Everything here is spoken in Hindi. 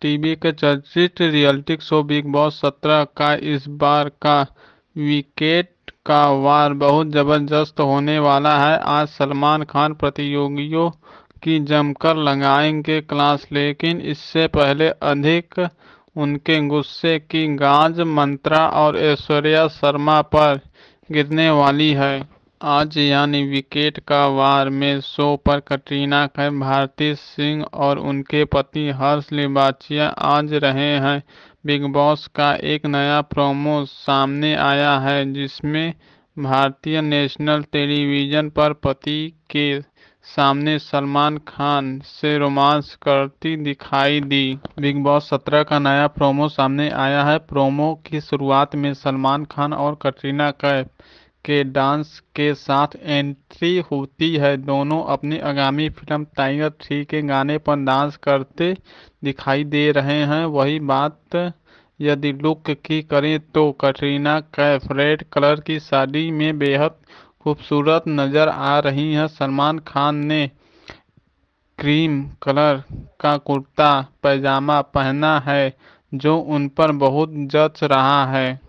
टीवी के चर्चित रियलिटी शो बिग बॉस सत्रह का इस बार का विकेट का वार बहुत ज़बरदस्त होने वाला है आज सलमान खान प्रतियोगियों की जमकर लगाएंगे क्लास लेकिन इससे पहले अधिक उनके गुस्से की गाज मंत्रा और ऐश्वर्या शर्मा पर गिरने वाली है आज यानी विकेट का वार में शो पर कटरीना कैफ भारती सिंह और उनके पति हर्ष लिबाचिया आज रहे हैं बिग बॉस का एक नया प्रोमो सामने आया है जिसमें भारतीय नेशनल टेलीविजन पर पति के सामने सलमान खान से रोमांस करती दिखाई दी बिग बॉस 17 का नया प्रोमो सामने आया है प्रोमो की शुरुआत में सलमान खान और कटरीना कैफ के डांस के साथ एंट्री होती है दोनों अपनी आगामी फिल्म टाइगर थ्री के गाने पर डांस करते दिखाई दे रहे हैं वही बात यदि लुक की करें तो कटरीना कैफ रेड कलर की साड़ी में बेहद खूबसूरत नज़र आ रही हैं सलमान खान ने क्रीम कलर का कुर्ता पैजामा पहना है जो उन पर बहुत जच रहा है